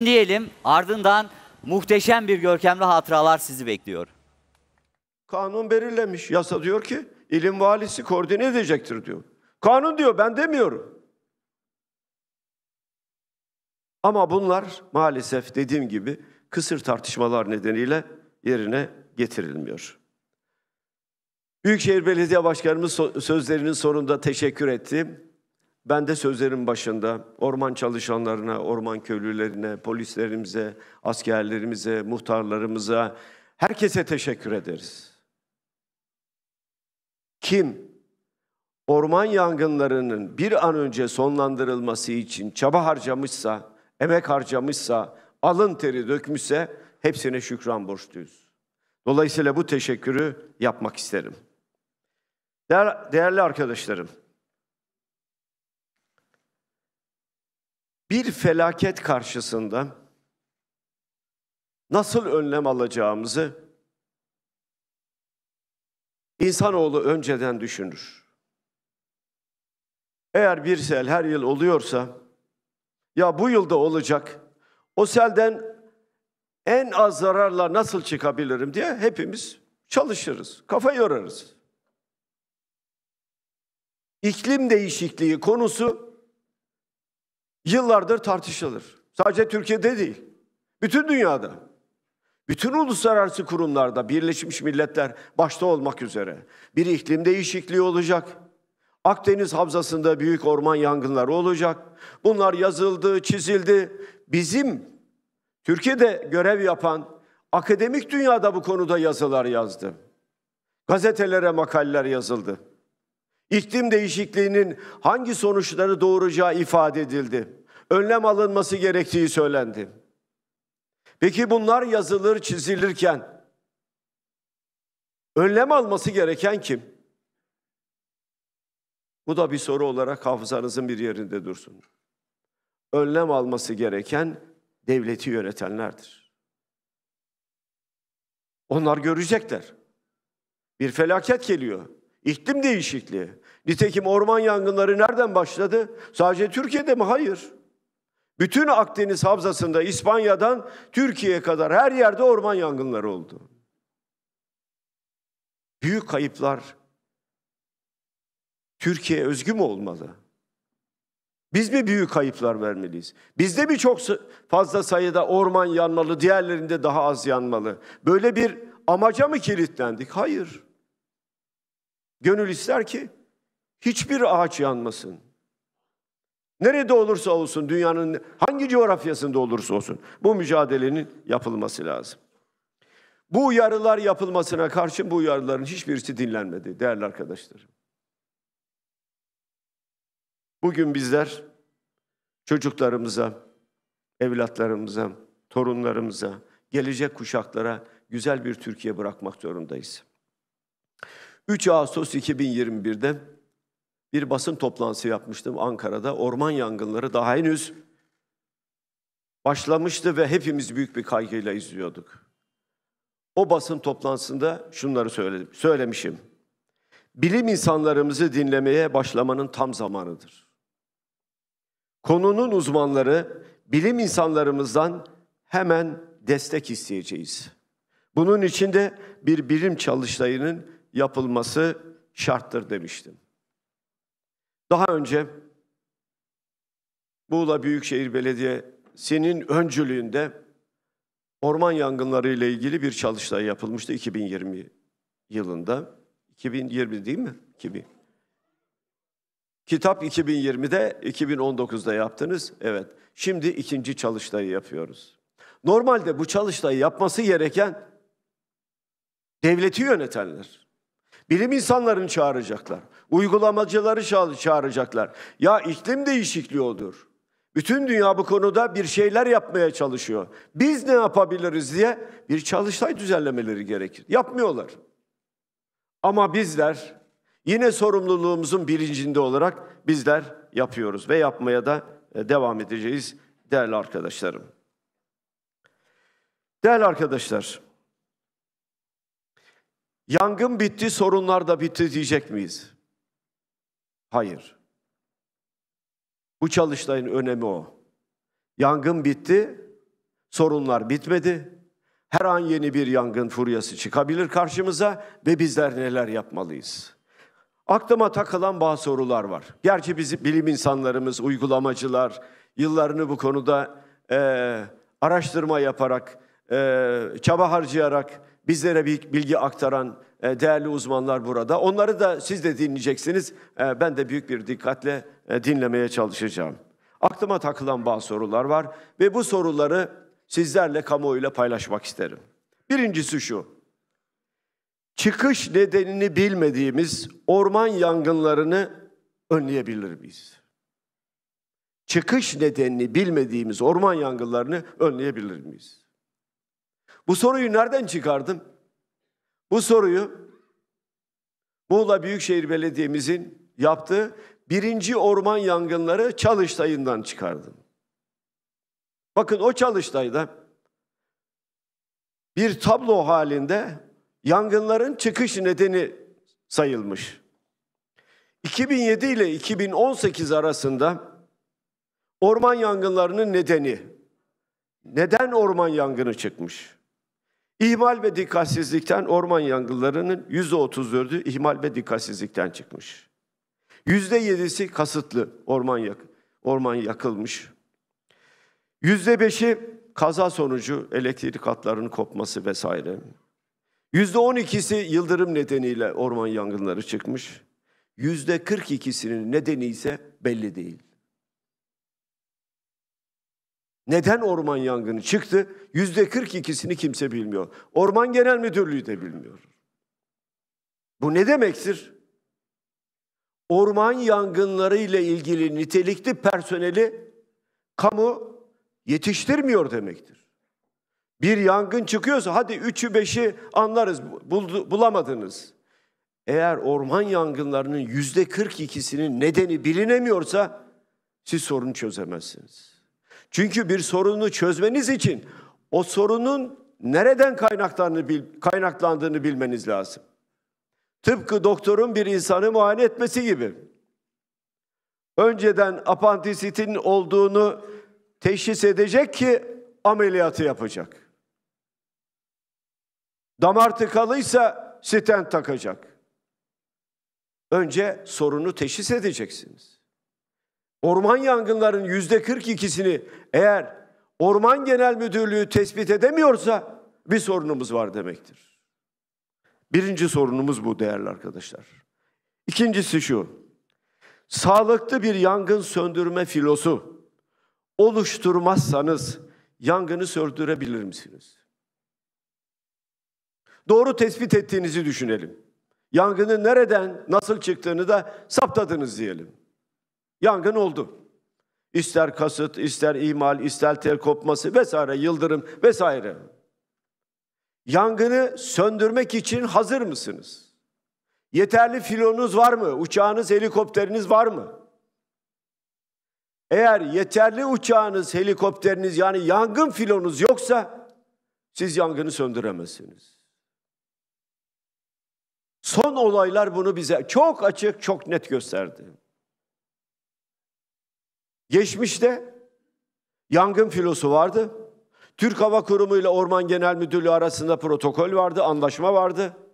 dinleyelim. Ardından muhteşem bir görkemli hatıralar sizi bekliyor. Kanun belirlemiş. Yasa diyor ki ilim valisi koordine edecektir diyor. Kanun diyor ben demiyorum. Ama bunlar maalesef dediğim gibi kısır tartışmalar nedeniyle yerine getirilmiyor. Büyükşehir Belediye Başkanımız sözlerinin sonunda teşekkür ettim. Ben de sözlerin başında orman çalışanlarına, orman köylülerine, polislerimize, askerlerimize, muhtarlarımıza, herkese teşekkür ederiz. Kim orman yangınlarının bir an önce sonlandırılması için çaba harcamışsa, emek harcamışsa, alın teri dökmüşse hepsine şükran borçluyuz. Dolayısıyla bu teşekkürü yapmak isterim. Değerli arkadaşlarım, bir felaket karşısında nasıl önlem alacağımızı insanoğlu önceden düşünür. Eğer bir sel her yıl oluyorsa ya bu yılda olacak o selden en az zararla nasıl çıkabilirim diye hepimiz çalışırız, kafa yorarız. İklim değişikliği konusu yıllardır tartışılır. Sadece Türkiye'de değil, bütün dünyada. Bütün uluslararası kurumlarda, Birleşmiş Milletler başta olmak üzere bir iklim değişikliği olacak. Akdeniz Havzası'nda büyük orman yangınları olacak. Bunlar yazıldı, çizildi. Bizim Türkiye'de görev yapan akademik dünyada bu konuda yazılar yazdı. Gazetelere makaleler yazıldı. İklim değişikliğinin hangi sonuçları doğuracağı ifade edildi önlem alınması gerektiği söylendi. Peki bunlar yazılır, çizilirken önlem alması gereken kim? Bu da bir soru olarak hafızanızın bir yerinde dursun. Önlem alması gereken devleti yönetenlerdir. Onlar görecekler. Bir felaket geliyor. İklim değişikliği. Nitekim orman yangınları nereden başladı? Sadece Türkiye'de mi? Hayır. Bütün Akdeniz Havzası'nda İspanya'dan Türkiye'ye kadar her yerde orman yangınları oldu. Büyük kayıplar Türkiye özgü mü olmalı? Biz mi büyük kayıplar vermeliyiz? Bizde mi çok fazla sayıda orman yanmalı, diğerlerinde daha az yanmalı? Böyle bir amaca mı kilitlendik? Hayır. Gönül ister ki hiçbir ağaç yanmasın. Nerede olursa olsun, dünyanın hangi coğrafyasında olursa olsun bu mücadelenin yapılması lazım. Bu uyarılar yapılmasına karşın bu uyarıların hiçbirisi dinlenmedi değerli arkadaşlarım. Bugün bizler çocuklarımıza, evlatlarımıza, torunlarımıza, gelecek kuşaklara güzel bir Türkiye bırakmak zorundayız. 3 Ağustos 2021'de bir basın toplantısı yapmıştım Ankara'da. Orman yangınları daha henüz başlamıştı ve hepimiz büyük bir kaygıyla izliyorduk. O basın toplantısında şunları söyledim, söylemişim. Bilim insanlarımızı dinlemeye başlamanın tam zamanıdır. Konunun uzmanları bilim insanlarımızdan hemen destek isteyeceğiz. Bunun için de bir bilim çalıştayının yapılması şarttır demiştim. Daha önce Muğla Büyükşehir Belediyesi'nin öncülüğünde orman yangınları ile ilgili bir çalıştay yapılmıştı 2020 yılında. 2020 değil mi? 2000. Kitap 2020'de, 2019'da yaptınız. Evet. Şimdi ikinci çalıştayı yapıyoruz. Normalde bu çalıştayı yapması gereken devleti yönetenler. Bilim insanlarını çağıracaklar. Uygulamacıları çağıracaklar. Ya iklim değişikliği odur. Bütün dünya bu konuda bir şeyler yapmaya çalışıyor. Biz ne yapabiliriz diye bir çalıştay düzenlemeleri gerekir. Yapmıyorlar. Ama bizler yine sorumluluğumuzun bilincinde olarak bizler yapıyoruz ve yapmaya da e, devam edeceğiz değerli arkadaşlarım. Değerli arkadaşlar, Yangın bitti, sorunlar da bitti diyecek miyiz? Hayır. Bu çalıştayın önemi o. Yangın bitti, sorunlar bitmedi. Her an yeni bir yangın furyası çıkabilir karşımıza ve bizler neler yapmalıyız? Aklıma takılan bazı sorular var. Gerçi biz bilim insanlarımız, uygulamacılar yıllarını bu konuda e, araştırma yaparak, e, çaba harcayarak bizlere bir bilgi aktaran e, değerli uzmanlar burada. Onları da siz de dinleyeceksiniz. E, ben de büyük bir dikkatle e, dinlemeye çalışacağım. Aklıma takılan bazı sorular var ve bu soruları sizlerle kamuoyuyla paylaşmak isterim. Birincisi şu. Çıkış nedenini bilmediğimiz orman yangınlarını önleyebilir miyiz? Çıkış nedenini bilmediğimiz orman yangınlarını önleyebilir miyiz? Bu soruyu nereden çıkardım? Bu soruyu Muğla Büyükşehir Belediye'mizin yaptığı birinci orman yangınları çalıştayından çıkardım. Bakın o çalıştayda bir tablo halinde yangınların çıkış nedeni sayılmış. 2007 ile 2018 arasında orman yangınlarının nedeni, neden orman yangını çıkmış? İhmal ve dikkatsizlikten orman yangınlarının yüzde otuz ihmal ve dikkatsizlikten çıkmış. Yüzde yedisi kasıtlı orman, yak orman yakılmış. Yüzde beşi kaza sonucu elektrik hatlarının kopması vesaire. Yüzde on ikisi yıldırım nedeniyle orman yangınları çıkmış. Yüzde kırk ikisinin nedeni ise belli değil. Neden orman yangını çıktı? Yüzde 42'sini kimse bilmiyor. Orman Genel Müdürlüğü de bilmiyor. Bu ne demektir? Orman yangınları ile ilgili nitelikli personeli kamu yetiştirmiyor demektir. Bir yangın çıkıyorsa hadi üçü beşi anlarız buldu, bulamadınız. Eğer orman yangınlarının yüzde 42'sinin nedeni bilinemiyorsa siz sorunu çözemezsiniz. Çünkü bir sorunu çözmeniz için o sorunun nereden kaynaklandığını, bilmeniz lazım. Tıpkı doktorun bir insanı muayene etmesi gibi. Önceden apantisitin olduğunu teşhis edecek ki ameliyatı yapacak. Damar tıkalıysa stent takacak. Önce sorunu teşhis edeceksiniz. Orman yangınlarının yüzde 42'sini eğer Orman Genel Müdürlüğü tespit edemiyorsa bir sorunumuz var demektir. Birinci sorunumuz bu değerli arkadaşlar. İkincisi şu, sağlıklı bir yangın söndürme filosu oluşturmazsanız yangını sürdürebilir misiniz? Doğru tespit ettiğinizi düşünelim. Yangının nereden, nasıl çıktığını da saptadınız diyelim. Yangın oldu. İster kasıt, ister imal, ister tel kopması vesaire, yıldırım vesaire. Yangını söndürmek için hazır mısınız? Yeterli filonuz var mı? Uçağınız, helikopteriniz var mı? Eğer yeterli uçağınız, helikopteriniz yani yangın filonuz yoksa siz yangını söndüremezsiniz. Son olaylar bunu bize çok açık, çok net gösterdi. Geçmişte yangın filosu vardı. Türk Hava Kurumu ile Orman Genel Müdürlüğü arasında protokol vardı, anlaşma vardı.